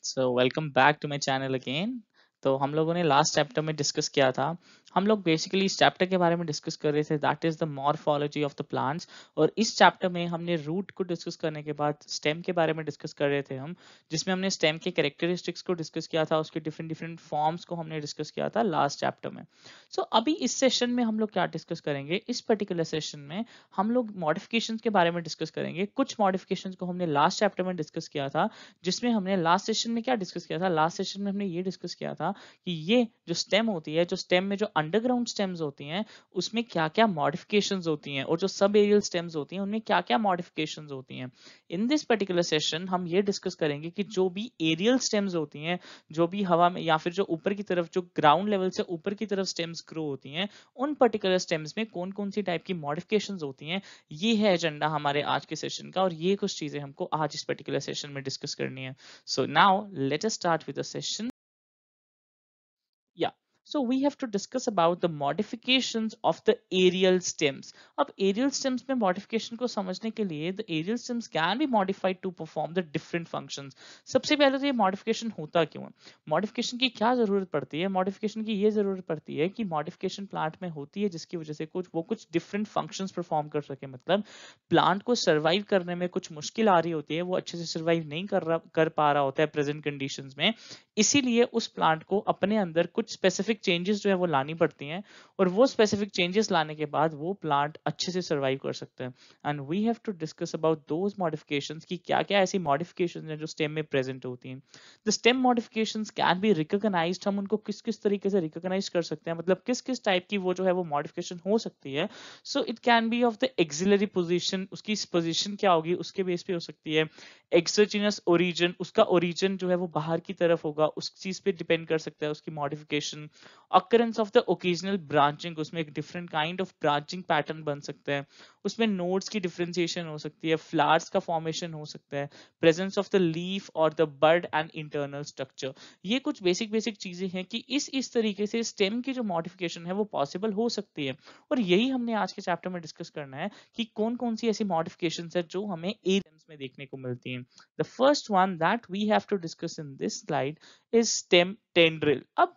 So, welcome back to my channel again. तो हम लोगों ने लास्ट चैप्टर में डिस्कस किया था हम लोग बेसिकली इस चैप्टर के बारे में डिस्कस कर रहे थे that is the morphology of the plants और इस चैप्टर में हमने रूट को डिस्कस करने के बाद स्टेम के बारे में डिस्कस कर रहे थे हम जिसमें हमने स्टेम के कैरेक्टरिस्टिक्स को डिस्कस किया था उसके डिफरेंट डिफरेंट फॉर्म्स को हमने डिस्कस किया था लास्ट चैप्टर में सो so, अभी इस सेशन में हम लोग क्या डिस्कस करेंगे इस पर्टिकुलर सेशन में हम लोग मॉडिफिकेशन के बारे में डिस्कस करेंगे कुछ मॉडिफिकेशन को हमने लास्ट चैप्टर में डिस्कस किया था जिसमें हमने लास्ट सेशन में क्या डिस्कस किया था लास्ट सेशन में हमने ये डिस्कस किया था था कि ये जो स्टेम होती है जो स्टेम में जो अंडरग्राउंड स्टेम्स होती हैं उसमें क्या क्या मॉडिफिकेशंस होती हैं और जो सब एरियल स्टेम्स होती हैं उनमें क्या क्या मॉडिफिकेशंस होती हैं इन दिस पर्टिकुलर सेशन हम ये डिस्कस करेंगे कि जो भी एरियल स्टेम्स होती हैं जो भी हवा में या फिर जो ऊपर की तरफ जो ग्राउंड लेवल से ऊपर की तरफ स्टेम्स ग्रो होती हैं उन पर्टिकुलर स्टेम्स में कौन कौन सी टाइप की मॉडिफिकेशन होती हैं ये है एजेंडा हमारे आज के सेशन का और ये कुछ चीजें हमको आज इस पर्टिकुलर सेशन में डिस्कस करनी है so now let start with the session So we have to discuss about the modifications of the aerial stems. अब aerial stems mein modification ko samajhne ke liye the aerial stems can be modified to perform the different functions. sabse pehle to ye modification hota kyun hai Modification ki kya zarurat padti hai Modification ki ye zarurat padti hai ki modification plant mein hoti hai jiski wajah se kuch wo kuch different functions perform kar sake matlab plant ko survive karne mein kuch mushkil aa rahi hoti hai wo acche se survive nahi kar raha kar pa raha hota hai present conditions mein isiliye us plant ko apne andar kuch specific specific changes जो है वो लानी पड़ती हैं और वो specific changes लाने के बाद वो प्लांट अच्छे से सर्वाइव कर सकते हैं and we have to discuss about those modifications की क्या क्या ऐसी मॉडिफिकेशन हैं जो स्टेम में प्रेजेंट होती हैं the stem modification can be recognise हम उनको किस किस तरीके से रिकोगनाइज कर सकते हैं मतलब किस किस टाइप की वो जो है वो मॉडिफिकेशन हो सकती है so it can be of the axillary position उसकी पोजिशन क्या होगी उसके बेस पे हो सकती है एक्सोजिनस ओरिजन उसका ओरिजन जो है वो बाहर की तरफ होगा उस चीज पे डिपेंड कर सकता है उसकी modification occurrence of the occasional branching उसमें एक different kind of branching pattern बन सकता है उसमें nodes की differentiation हो सकती है flowers का formation हो सकता है presence of the leaf or the bud and internal structure ये कुछ basic basic चीजें हैं कि इस इस तरीके से stem की जो modification है वो possible हो सकती है और यही हमने आज के chapter में discuss करना है कि कौन कौन सी ऐसी modifications है जो हमें a में देखने को मिलती हैं the first one that we have to discuss in this slide is stem tendril अब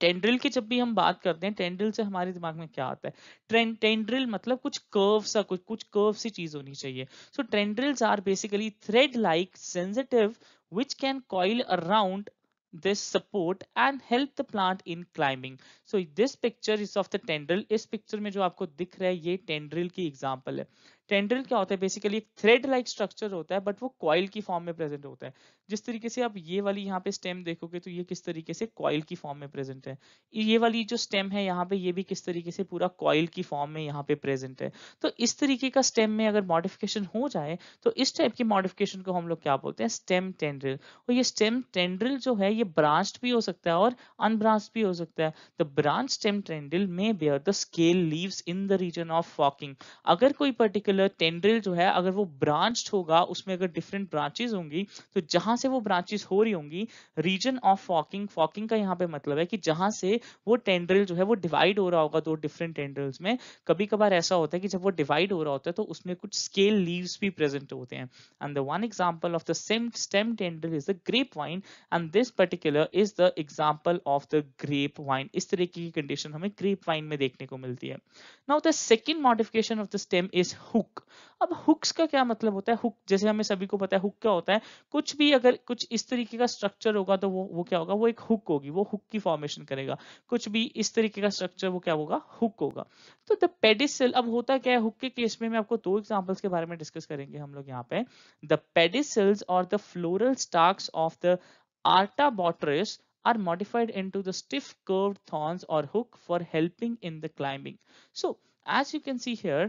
टेंड्रिल की जब भी हम बात करते हैं टेंड्रिल से हमारे दिमाग में क्या आता है ट्रेंड टेंड्रिल मतलब कुछ कर्व सा कुछ कुछ कर्व सी चीज होनी चाहिए so tendrils are basically thread like sensitive which can coil around this support and help the plant in climbing. So this picture is of the tendril. इस picture में जो आपको दिख रहा है ये tendril की example है टेंड्रिल क्या होता है बेसिकली एक थ्रेड लाइक स्ट्रक्चर होता है बट वो कॉइल की फॉर्म में प्रेजेंट होता है जिस तरीके से आप ये वाली यहाँ पे स्टेम देखोगे तो ये किस तरीके से कॉइल की फॉर्म में प्रेजेंट है ये वाली जो स्टेम है यहाँ पे ये भी किस तरीके से पूरा कॉइल की फॉर्म में यहाँ पे प्रेजेंट है तो इस तरीके का स्टेम में अगर मॉडिफिकेशन हो जाए तो इस टाइप की मॉडिफिकेशन को हम लोग क्या बोलते हैं स्टेम टेंड्रिल और ये स्टेम टेंड्रिल जो है ये ब्रांच भी हो सकता है और अनब्रांच भी हो सकता है द ब्रांच स्टेम टेंड्रिल में bear the scale leaves in the region of forking अगर कोई पर्टिकुलर पर्टिकुलर टेंड्रिल जो है अगर वो ब्रांच होगा उसमें अगर डिफरेंट ब्रांचेज होंगी तो जहां से वो ब्रांचेज हो रही होंगी रीजन ऑफ फॉकिंग फॉकिंग का यहाँ पे मतलब है कि जहां से वो टेंड्रिल जो है वो डिवाइड हो रहा होगा दो डिफरेंट टेंड्रिल्स में कभी कभार ऐसा होता है कि जब वो डिवाइड हो रहा होता है तो उसमें कुछ स्केल लीव्स भी प्रेजेंट होते हैं and the one example of the same stem tendril is the grape vine and this particular is the example of the grape vine इस तरह की कंडीशन हमें ग्रेप वाइन में देखने को मिलती है now the second modification of the stem is hook hook अब हुक्स का क्या मतलब होता है हुक जैसे हमें सभी को पता है हुक क्या होता है कुछ भी अगर कुछ इस तरीके का स्ट्रक्चर होगा तो वो वो क्या होगा वो एक हुक होगी वो हुक की फॉर्मेशन करेगा कुछ भी इस तरीके का स्ट्रक्चर वो क्या होगा हुक होगा तो द पेडिसल अब होता क्या है हुक के केस में मैं आपको दो एग्जाम्पल्स के बारे में डिस्कस करेंगे हम लोग यहाँ पे द पेडिसल्स और the floral stalks of the Artabotrys are modified into the stiff curved thorns or hook for helping in the climbing. So as you can see here,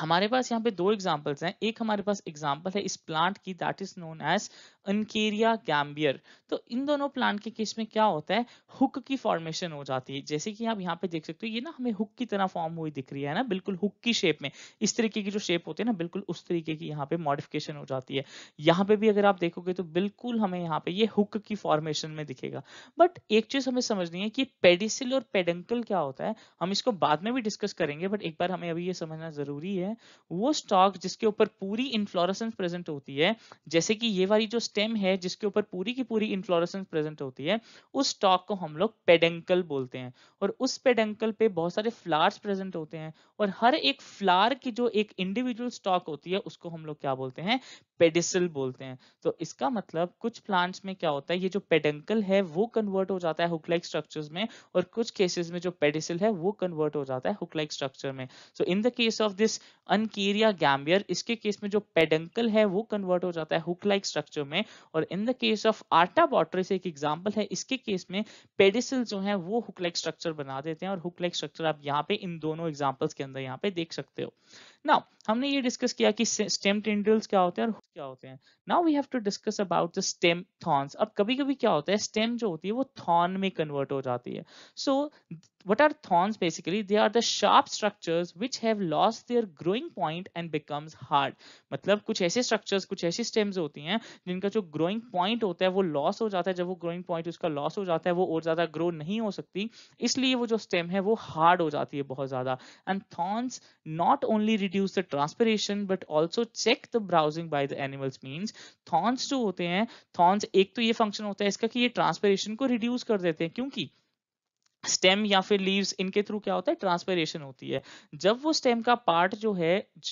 हमारे पास यहाँ पे दो एग्जाम्पल्स हैं एक हमारे पास एग्जाम्पल है इस प्लांट की that is known as Uncaria gambier तो इन दोनों प्लांट के केस में क्या होता है हुक की फॉर्मेशन हो जाती है जैसे कि आप यहाँ पे देख सकते हो ये ना हमें हुक की तरह फॉर्म हुई दिख रही है ना बिल्कुल हुक की शेप में इस तरीके की जो शेप होती है ना बिल्कुल उस तरीके की यहाँ पे मॉडिफिकेशन हो जाती है यहाँ पे भी अगर आप देखोगे तो बिल्कुल हमें यहाँ पे ये यह हुक की फॉर्मेशन में दिखेगा बट एक चीज हमें समझनी है कि पेडिसिल और पेडंकल क्या होता है हम इसको बाद में भी डिस्कस करेंगे बट एक बार हमें अभी ये समझना जरूरी है वो स्टॉक जिसके ऊपर पूरी इन्फ्लोरसेंस प्रेजेंट होती है जैसे कि ये वाली जो स्टेम है जिसके ऊपर पूरी की पूरी इन्फ्लोरेसेंस प्रेजेंट होती है उस स्टॉक को हम लोग पेडेंकल बोलते हैं और उस पेडेंकल पे बहुत सारे फ्लावर्स प्रेजेंट होते हैं और हर एक फ्लावर की जो एक इंडिविजुअल स्टॉक होती है उसको हम लोग क्या बोलते हैं पेडिसल बोलते हैं तो इसका मतलब कुछ प्लांट्स में क्या होता है ये जो पेडेंकल है वो कन्वर्ट हो जाता है हुकलाइक स्ट्रक्चर्स में और कुछ केसेस में जो पेडिसल है वो कन्वर्ट हो जाता है हुकलाइक स्ट्रक्चर में so in the case of this Uncaria gambier इसके केस में जो पेडेंकल है वो कन्वर्ट हो जाता है हुकलाइक स्ट्रक्चर में में और इन द केस ऑफ आटा बॉटरेस एक एग्जाम्पल है इसके केस में पेडिसल जो है वो हुकलेक स्ट्रक्चर बना देते हैं और हुकलेक स्ट्रक्चर आप यहाँ पे इन दोनों एग्जाम्पल्स के अंदर यहाँ पे देख सकते हो नाउ हमने ये डिस्कस किया कि स्टेम टेंड्रल्स क्या होते हैं और क्या होते हैं now we have to discuss about the stem thorns अब कभी कभी क्या होता है स्टेम जो होती है वो थॉर्न में कन्वर्ट हो जाती है so what are thorns basically they are the sharp structures which have lost their growing point and becomes hard मतलब कुछ ऐसे स्ट्रक्चर्स कुछ ऐसी स्टेम्स होती हैं जिनका जो ग्रोइंग पॉइंट होता है वो लॉस हो जाता है जब वो ग्रोइंग पॉइंट उसका लॉस हो जाता है वो और ज़्यादा ग्रो नहीं हो सकती इसलिए वो जो स्टेम है वो हार्ड हो जाती है बहुत ज़्यादा and thorns not only reduce the transpiration but also check the browsing by the animals means thorns जो होते हैं थॉन्स एक तो ये फंक्शन होता है इसका कि ये transpiration को रिड्यूस कर देते हैं क्योंकि स्टेम या फिर लीव्स इनके थ्रू क्या होता है ट्रांसपेरेशन होती है जब वो स्टेम का पार्ट जो है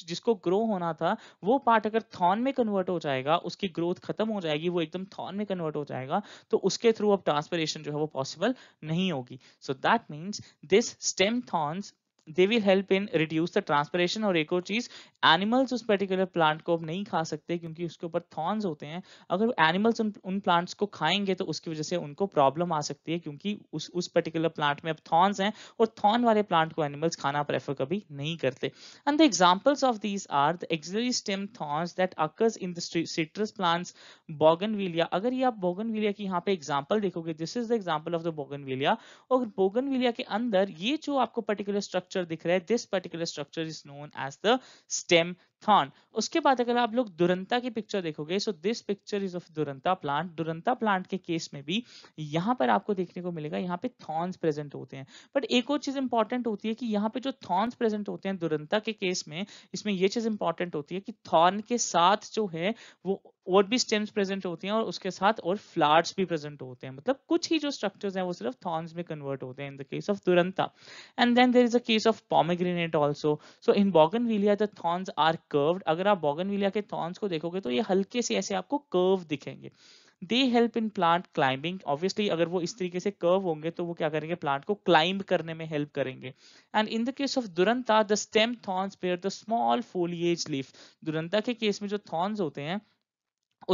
जिसको ग्रो होना था वो पार्ट अगर थॉन में कन्वर्ट हो जाएगा उसकी ग्रोथ खत्म हो जाएगी वो एकदम थॉन में कन्वर्ट हो जाएगा तो उसके थ्रू अब ट्रांसपेरेशन जो है वो पॉसिबल नहीं होगी so that means this stem thorns they will help in reduce the transpiration और एक और चीज एनिमल्स उस पर्टिकुलर प्लांट को अब नहीं खा सकते क्योंकि उसके ऊपर थॉर्न्स होते हैं अगर एनिमल्स उन, उन प्लांट्स को खाएंगे तो उसकी वजह से उनको प्रॉब्लम आ सकती है क्योंकि उस उस पर्टिकुलर प्लांट में अब थॉर्न्स हैं और थॉर्न वाले प्लांट को एनिमल्स खाना प्रेफर कभी नहीं करते and the examples of these are the axillary stem thorns that occurs in the citrus plants bougainvillea अगर ये आप बोगनविलिया की यहाँ पे एग्जाम्पल देखोगे this is the example of the bougainvillea और बोगनविलिया के अंदर ये जो आपको पर्टिकुलर स्ट्रक्चर स्ट्रक्चर दिख रहा है this particular structure is known as the stem thorn उसके बाद अगर आप लोग दुरंता की पिक्चर देखोगे so this picture is of Duranta plant Duranta plant के केस में भी यहाँ पर आपको देखने को मिलेगा यहाँ पे थॉर्न्स प्रेजेंट होते हैं बट एक और चीज इंपॉर्टेंट होती है कि यहाँ पे जो थॉर्न्स प्रेजेंट होते हैं दुरंता के केस में इसमें यह चीज इंपॉर्टेंट होती है कि थॉर्न के साथ जो है वो और भी स्टेम्स प्रेजेंट होती हैं और उसके साथ और फ्लावर्स भी प्रेजेंट होते हैं मतलब कुछ ही जो स्ट्रक्चर्स हैं वो सिर्फ थॉर्न्स में कन्वर्ट होते हैं in the case of Duranta and then there is a case of pomegranate also so in bougainvillea the thorns are curved अगर आप बॉगनविलिया के थॉर्न्स को देखोगे तो ये हल्के से ऐसे आपको कर्व दिखेंगे they help in plant climbing obviously अगर वो इस तरीके से कर्व होंगे तो वो क्या करेंगे प्लांट को क्लाइंब करने में हेल्प करेंगे and in the case of Duranta the stem thorns bear the small foliage leaf Duranta के केस में जो थॉर्न्स होते हैं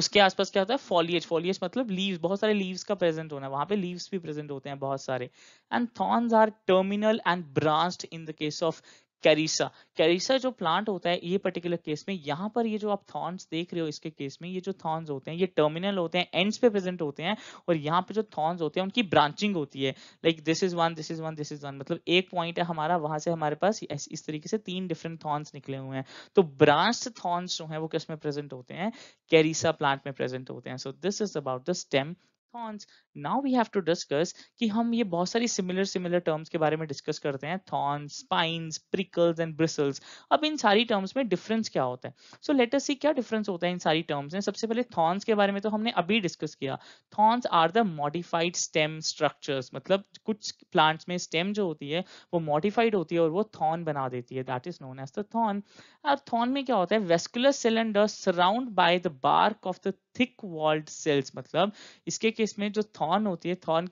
उसके आसपास क्या होता है फॉलिएज फॉलिएज मतलब लीव्स बहुत सारे लीव्स का प्रेजेंट होना है वहां पे लीव्स भी प्रेजेंट होते हैं बहुत सारे and thorns are terminal and branched in the case of Carissa Carissa जो प्लांट होता है ये पर्टिकुलर केस में यहाँ पर ये जो आप थॉर्न्स देख रहे हो इसके केस में ये जो थॉर्न्स होते हैं ये टर्मिनल होते हैं एंड्स पे प्रेजेंट होते हैं और यहाँ पे जो थॉर्न्स होते हैं उनकी ब्रांचिंग होती है like this is one this is one this is one मतलब एक पॉइंट है हमारा वहां से हमारे पास इस तरीके से तीन डिफरेंट थॉर्न्स निकले हुए हैं तो ब्रांच थॉर्न्स जो है वो किस में प्रेजेंट होते हैं कैरिसा प्लांट में प्रेजेंट होते हैं so this is about the stem thorns now we have to discuss कि हम ये बहुत सारी सिमिलर सिमिलर टर्म्स के बारे में डिस्कस करते हैं thorns spines prickles and bristles अब इन सारी टर्म्स में डिफरेंस क्या होता है सो लेट अस सी क्या डिफरेंस होता है इन सारी टर्म्स में सबसे पहले थॉर्न्स के बारे में तो हमने अभी डिस्कस किया thorns are the modified stem structures मतलब कुछ प्लांट्स में स्टेम जो होती है वो मॉडिफाइड होती है और वो थॉर्न बना देती है that is known as the thorn और थॉर्न में क्या होता है vascular cylinder surround by the bark of the thick walled cells मतलब इसके केस में जो थॉर्न होती है थॉर्न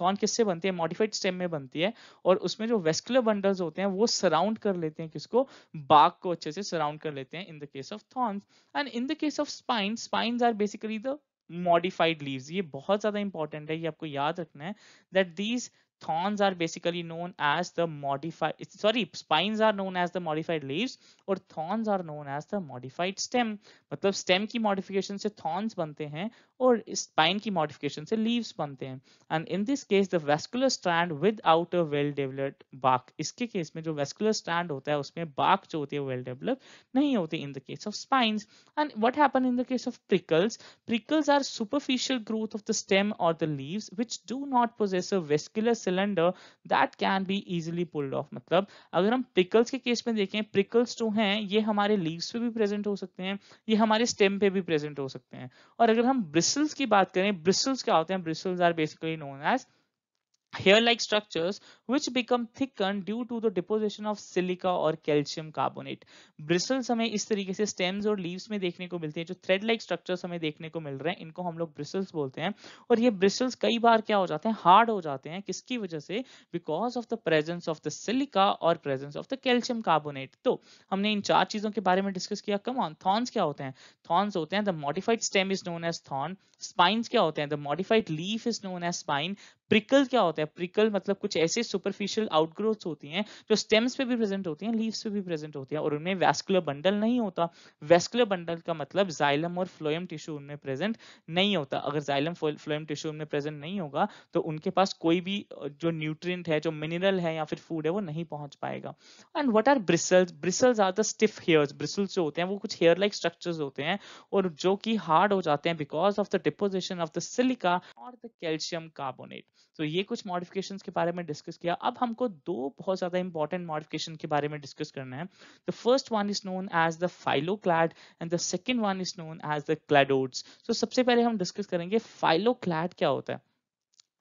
थॉर्न किससे बनती है मॉडिफाइड स्टेम में बनती है और उसमें जो वेस्कुलर बंडल्स होते हैं वो सराउंड कर लेते हैं किसको बाघ को अच्छे से सराउंड कर लेते हैं in the case of thorn and in the case of spine spine are basically the modified leaves ये बहुत ज्यादा इंपॉर्टेंट है ये आपको याद रखना है that these thorns are basically known as the modified sorry spines are known as the modified leaves or thorns are known as the modified stem matlab मतलब stem ki modification se thorns bante hain और spine की modification से leaves बनते हैं and in this case the vascular strand without a well developed बाक इसके case में जो वेस्कुलर स्ट्रैंड होता है उसमें बाक जो होती है वेल डेवलप नहीं होती in the case of spines and what happen in the case of prickles prickles are superficial growth of the stem और the leaves which do not possess a vascular cylinder that can be easily pulled off मतलब अगर हम प्रिकल्स के case में देखें प्रिकल्स जो हैं ये हमारे लीव्स पे भी प्रेजेंट हो सकते हैं ये हमारे स्टेम पे भी प्रेजेंट हो सकते हैं और अगर हम bristle ब्रिसल्स की बात करें ब्रिसल्स क्या होते हैं bristles are basically known as hair-like structures which become thickened due to the deposition of silica or calcium carbonate. Bristles हमें इस तरीके से stems और leaves में देखने को मिलते हैं जो thread-like structures हमें देखने को मिल रहे हैं इनको हम लोग bristles बोलते हैं और ये bristles कई बार क्या हो जाते हैं hard हो जाते हैं किसकी वजह से because of the presence of the silica और presence of the calcium carbonate. तो हमने इन चार चीजों के बारे में discuss किया come on thorns क्या होते हैं thorns होते हैं the modified stem is known as thorn spines क्या होते हैं the modified leaf is known as spine prickle क्या होता है प्रिकल मतलब कुछ ऐसे सुपरफिशियल आउटग्रोथ होती हैं जो स्टेम्स पे भी प्रेजेंट होती हैं लीव्स पे भी प्रेजेंट होती हैं और उनमें वैस्कुलर बंडल नहीं होता वैस्कुलर बंडल का मतलब जाइलम और फ्लोएम टिश्यू उनमें प्रेजेंट नहीं होता अगर जाइलम फ्लोएम टिश्यू उनमें प्रेजेंट नहीं होगा तो उनके पास कोई भी जो न्यूट्रिएंट है जो मिनरल है या फिर फूड है वो नहीं पहुंच पाएगा and what are bristles bristles are the stiff hairs bristles जो होते हैं वो कुछ हेयर लाइक स्ट्रक्चर्स होते हैं और जो कि हार्ड हो जाते हैं because of the deposition of the silica और द कैल्शियम कार्बोनेट तो ये कुछ मॉडिफिकेशंस के बारे में डिस्कस किया अब हमको दो बहुत ज्यादा इंपॉर्टेंट मॉडिफिकेशन के बारे में डिस्कस करना है the first one is known as the phylloclade and the second one is known as the cladodes तो सबसे पहले हम डिस्कस करेंगे फाइलोक्लैड क्या होता है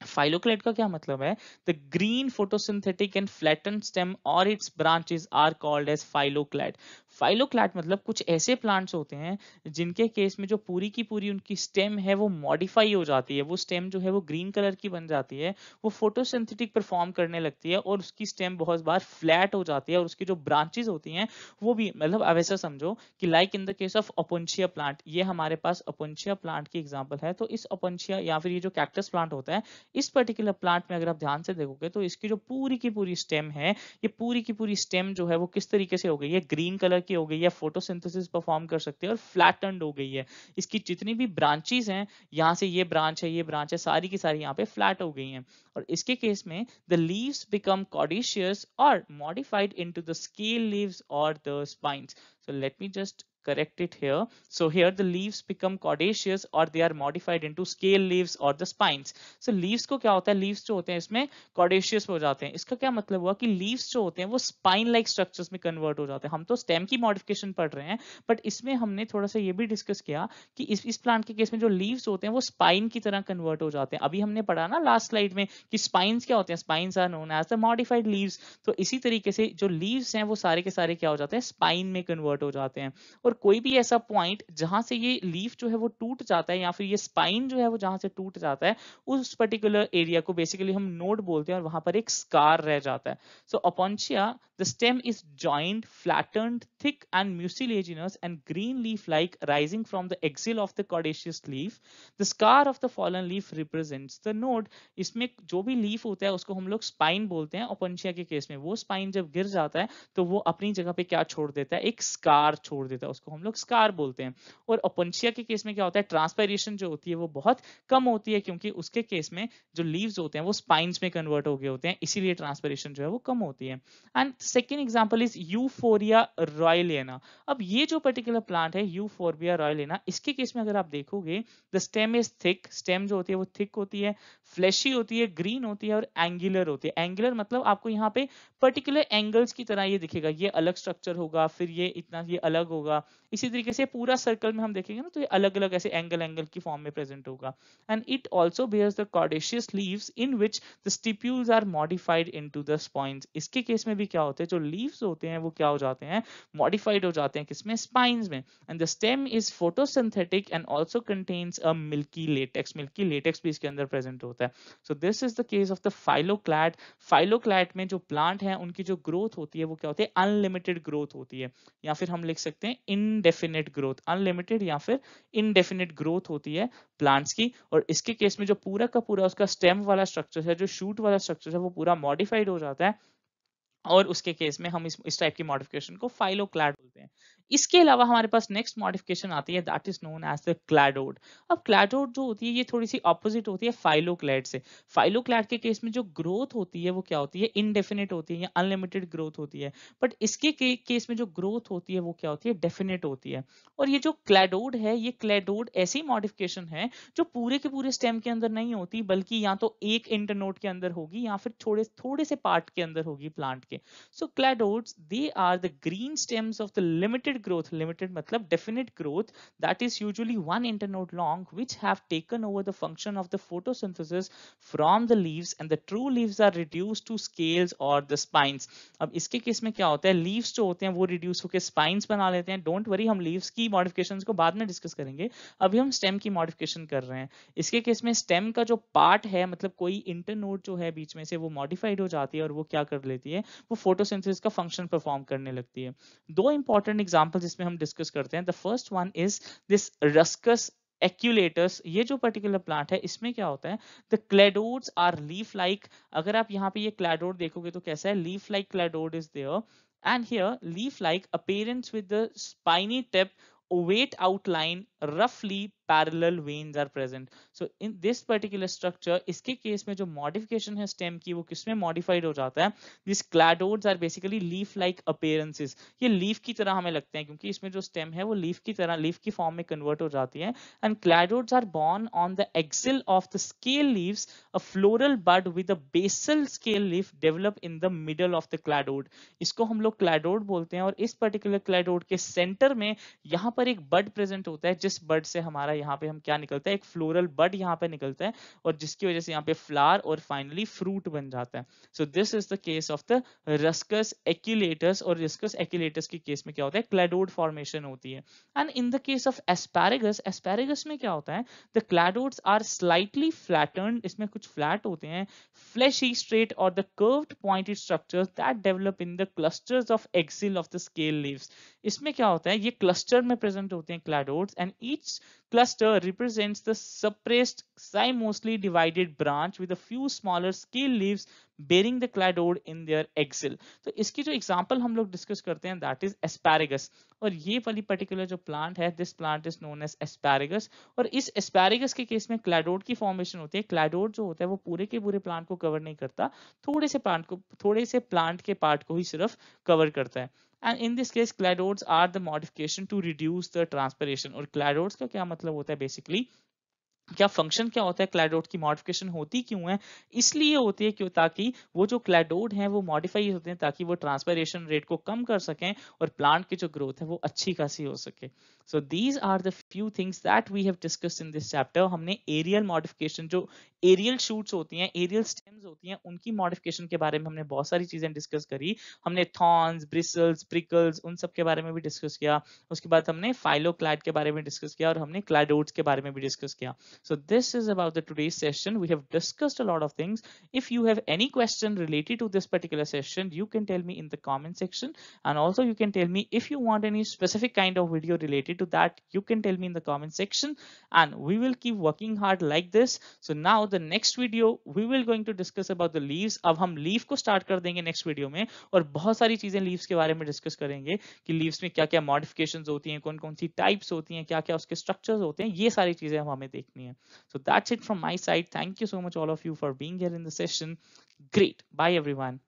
फाइलोक्लेट का क्या मतलब है the green photosynthetic and flatten stem और its branches are called as phylloclade phylloclade मतलब कुछ ऐसे प्लांट्स होते हैं जिनके केस में जो पूरी की पूरी उनकी स्टेम है वो मॉडिफाई हो जाती है वो स्टेम जो है वो ग्रीन कलर की बन जाती है वो फोटोसिंथेटिक परफॉर्म करने लगती है और उसकी स्टेम बहुत बार फ्लैट हो जाती है और उसकी जो ब्रांचेज होती हैं वो भी मतलब अब ऐसा समझो कि like in the case of Opuntia plant ये हमारे पास ओपोंशिया प्लांट की एग्जाम्पल है तो इस ओपोंशिया या फिर ये जो कैक्टस प्लांट होता है इस पर्टिकुलर प्लांट में अगर आप ध्यान से देखोगे तो इसकी जो पूरी की पूरी स्टेम है ये पूरी की पूरी स्टेम जो है वो किस तरीके से हो गई है ग्रीन कलर की हो गई है फोटोसिंथेसिस परफॉर्म कर सकती है और फ्लैटनड हो गई है इसकी जितनी भी ब्रांचेज हैं यहाँ से ये ब्रांच है ये ब्रांच है सारी की सारी यहाँ पे फ्लैट हो गई है और इसके केस में द लीव्स बिकम कॉडिशियस और modified into the scale leaves और the spine so let me just correct it here. So here the leaves become caudaceous or they are modified into scale leaves or the spines. So leaves ko kya hota hai leaves jo hote hain isme caudaceous ho jate hain iska kya matlab hua ki leaves jo hote hain wo spine like structures mein convert ho jate hain hum to stem ki modification pad rahe hain but isme humne thoda sa ye bhi discuss kiya ki is is plant ke case mein jo leaves hote hain wo spine ki tarah convert ho jate hain abhi humne padha na last slide mein ki spines kya hote hain spines are known as the modified leaves to isi tarike se jo leaves hain wo sare ke sare kya ho jate hain spine mein convert ho jate hain और पर कोई भी ऐसा point जहां से ये leaf जो है वो टूट जाता है या फिर ये स्पाइन जो है वो जहां से टूट जाता है उस पर्टिकुलर एरिया को बेसिकली हम नोड बोलते हैं और वहां पर एक स्कार रह जाता है so Opuntia the stem is joint flatten thick and mucilaginous and green leaf like rising from the axil of the caducous leaf the scar of the fallen leaf represents the node इसमें जो भी leaf होता है उसको हम लोग spine बोलते हैं ओपनशिया के केस में वो स्पाइन जब गिर जाता है तो वो अपनी जगह पे क्या छोड़ देता है एक स्कार छोड़ देता है उसको हम लोग स्कार बोलते हैं और ओपनशिया के केस में क्या होता है ट्रांसपेरेशन जो होती है वो बहुत कम होती है क्योंकि उसके केस में जो लीव्स होते हैं वो स्पाइंस में कन्वर्ट हो गए होते हैं इसीलिए ट्रांसपेरेशन जो है वो कम होती है and second example is Euphorbia royleana अब ये जो पर्टिकुलर प्लांट है यूफोरिया रॉयलेना इसके केस में अगर आप देखोगे the stem is thick stem जो होती है वो थिक होती है फ्लैशी होती है ग्रीन होती है और एंगुलर होती है एंगुलर मतलब आपको यहाँ पे पर्टिकुलर एंगल्स की तरह ये दिखेगा ये अलग स्ट्रक्चर होगा फिर ये इतना ये अलग होगा इसी तरीके से पूरा सर्कल में हम देखेंगे ना तो ये अलग अलग ऐसे एंगल एंगल की फॉर्म में प्रेजेंट होगा and it also bears the caducous leaves in which the stipules are modified into the spines इसके केस में भी क्या होते हैं जो लीव्स होते हैं वो क्या हो जाते हैं मॉडिफाइड हो जाते हैं किसमें स्पाइन्स में and the stem is photosynthetic and also contains a milky latex milky latex भी इसके अंदर प्रेजेंट होता है so this is the case of the phylloclade phylloclade में जो प्लांट है उनकी जो ग्रोथ होती है वो क्या होती है अनलिमिटेड ग्रोथ होती है या फिर हम लिख सकते हैं इन इनडेफिनेट ग्रोथ अनलिमिटेड या फिर इनडेफिनेट ग्रोथ होती है प्लांट्स की और इसके केस में जो पूरा का पूरा उसका स्टेम वाला स्ट्रक्चर है जो शूट वाला स्ट्रक्चर है वो पूरा मॉडिफाइड हो जाता है और उसके केस में हम इस इस टाइप की मॉडिफिकेशन को फाइलोक्लाड बोलते हैं इसके अलावा हमारे पास नेक्स्ट मॉडिफिकेशन आती है that is known as the cladode अब क्लैडोड जो होती है ये थोड़ी सी ऑपोजिट होती है फाइलोक्लैड से फाइलोक्लैड के केस में जो ग्रोथ होती है वो क्या होती है इनडेफिनेट होती है या अनलिमिटेड ग्रोथ होती है बट इसके के, केस में जो ग्रोथ होती है वो क्या होती है डेफिनेट होती है और ये जो क्लैडोड है ये क्लैडोड ऐसी मॉडिफिकेशन है जो पूरे के पूरे स्टेम के अंदर नहीं होती बल्कि या तो एक इंटरनोड के अंदर होगी या फिर थोड़े थोड़े से पार्ट के अंदर होगी प्लांट के so cladodes they are the green stems of the limited growth limited matlab definite growth that is usually one internode long which have taken over the function of the photosynthesis from the leaves and the true leaves are reduced to scales or the spines ab iske case mein kya hota hai leaves jo hote hain wo reduce hoke spines bana lete hain don't worry hum leaves ki modifications ko baad mein discuss karenge abhi hum stem ki modification kar rahe hain iske case mein stem ka jo part hai matlab koi internode jo hai beech mein se wo modified ho jati hai aur wo kya kar leti hai wo photosynthesis ka function perform karne lagti hai do important example example जिसमें हम discuss करते हैं the first one is this Ruscus aculeatus ये जो particular plant है इसमें क्या होता है the cladodes are leaf like अगर आप यहाँ पे ये क्लेडोड देखोगे तो कैसा है leaf like cladode is there and here leaf like appearance with the spiny tip ovate outline roughly parallel veins are present so in this particular structure इसके केस में जो मॉडिफिकेशन है स्टेम की वो किसमें मॉडिफाइड हो जाता है this cladodes are basically leaf like appearances ये लीफ की तरह हमें लगते हैं क्योंकि इसमें जो स्टेम है वो लीफ की तरह लीफ की फॉर्म में कन्वर्ट हो जाती है and cladodes are born on the axil of the scale leaves a floral bud with a basal scale leaf develop in the middle of the cladode इसको हम लोग क्लाडोड बोलते हैं और इस पर्टिकुलर क्लाडोड के सेंटर में यहाँ पर एक बर्ड प्रेजेंट होता है जिस बर्ड से हमारा यहाँ पे हम क्या निकलते हैं एक फ्लोरल बड यहाँ पे निकलते हैं और जिसकी वजह से यहाँ पे फ्लावर और फाइनली फ्रूट बन जाता है so this is the case of the Ruscus aculeatus और रिस्कस एक्यूलेटर्स के केस में क्या होता है क्लेडोड फॉर्मेशन होती है and in the case of asparagus asparagus में क्या होता है the cladodes are slightly flattened इसमें कुछ फ्लैट होते हैं फ्लैशी स्ट्रेट और the curved pointed structures that develop in the clusters of axil of the scale leaves इसमें क्या होता है ये क्लस्टर में प्रेजेंट होते हैं cladodes and each cluster represents the suppressed cymosely divided branch with a few smaller scale leaves bearing the cladode in their axil. तो इसकी जो एग्जाम्पल हम लोग डिस्कस करते हैं दैट इज एस्पैरेगस और ये वाली पर्टिकुलर जो प्लांट है this plant is known as asparagus और इस एस्पैरेगस के केस में क्लैडोड की फॉर्मेशन होती है क्लैडोड जो होता है वो पूरे के पूरे प्लांट को कवर नहीं करता थोड़े से प्लांट को थोड़े से प्लांट के पार्ट को ही सिर्फ कवर करता है and in this case cladodes are the modification to reduce the transpiration और क्लाइडोड्स का क्या मतलब होता है बेसिकली क्या फंक्शन क्या होता है क्लाइडोड की मॉडिफिकेशन होती क्यों है इसलिए होती है क्यों ताकि वो जो क्लाइडोड है वो मॉडिफाई होते हैं ताकि वो ट्रांसपरेशन रेट को कम कर सकें और प्लांट की जो ग्रोथ है वो अच्छी खासी हो सके so these are the few things that we have discuss in this chapter हमने एरियल मॉडिफिकेशन जो एरियल शूट्स होती हैं एरियल स्टेम्स होती हैं उनकी मॉडिफिकेशन के बारे में हमने बहुत सारी चीजें डिस्कस करी हमने थॉर्न्स ब्रिसल्स प्रिकल्स उन सब के बारे में भी डिस्कस किया उसके बाद हमने फाइलोक्लाइड के बारे में डिस्कस किया और हमने क्लाइडोड्स के बारे में भी डिस्कस किया so this is about the today session we have discussed a lot of things if you have any question related to this particular session you can tell me in the comment section and also you can tell me if you want any specific kind of video related related to that you can tell me in the comment section and we will keep working hard like this so now the next video we will going to discuss about the leaves अब हम leave को start कर देंगे next video में और बहुत सारी चीजें लीव्स के बारे में डिस्कस करेंगे कि लीव्स में क्या क्या मॉडिफिकेशंस होती हैं कौन कौन सी टाइप्स होती हैं क्या क्या उसके स्ट्रक्चर्स होते हैं ये सारी चीजें हम हमें देखनी है so that's it from my side thank you so much all of you for being here in the session great bye everyone